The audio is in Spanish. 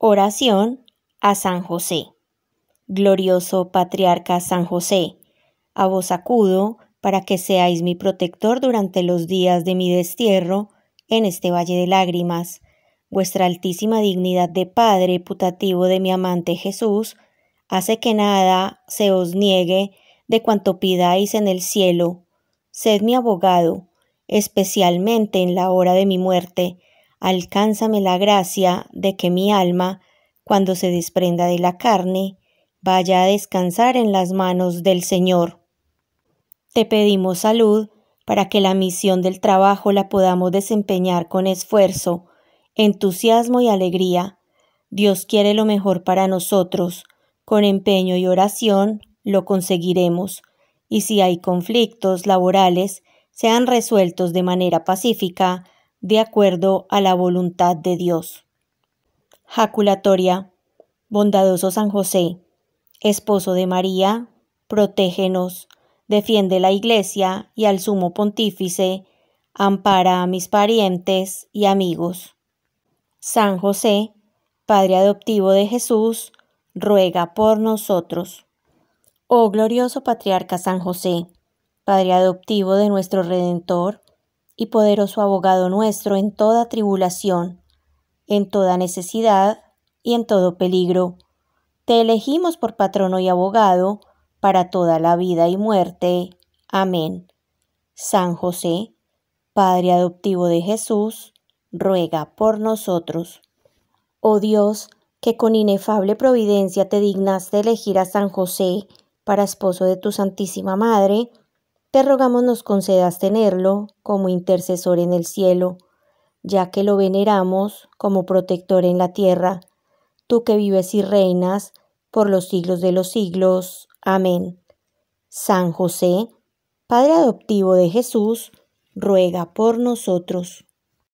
Oración a San José. Glorioso patriarca San José, a vos acudo para que seáis mi protector durante los días de mi destierro en este valle de lágrimas. Vuestra altísima dignidad de Padre putativo de mi amante Jesús hace que nada se os niegue de cuanto pidáis en el cielo. Sed mi abogado, especialmente en la hora de mi muerte, alcánzame la gracia de que mi alma, cuando se desprenda de la carne, vaya a descansar en las manos del Señor. Te pedimos salud para que la misión del trabajo la podamos desempeñar con esfuerzo, entusiasmo y alegría. Dios quiere lo mejor para nosotros. Con empeño y oración lo conseguiremos. Y si hay conflictos laborales, sean resueltos de manera pacífica, de acuerdo a la voluntad de Dios. Jaculatoria. Bondadoso San José, esposo de María, protégenos, defiende la Iglesia y al Sumo Pontífice, ampara a mis parientes y amigos. San José, Padre adoptivo de Jesús, ruega por nosotros. Oh glorioso patriarca San José, Padre adoptivo de nuestro Redentor, y poderoso abogado nuestro en toda tribulación, en toda necesidad y en todo peligro. Te elegimos por patrono y abogado para toda la vida y muerte. Amén. San José, Padre adoptivo de Jesús, ruega por nosotros. Oh Dios, que con inefable providencia te dignaste elegir a San José para esposo de tu Santísima Madre, te rogamos nos concedas tenerlo como intercesor en el cielo, ya que lo veneramos como protector en la tierra, tú que vives y reinas por los siglos de los siglos. Amén. San José, Padre adoptivo de Jesús, ruega por nosotros.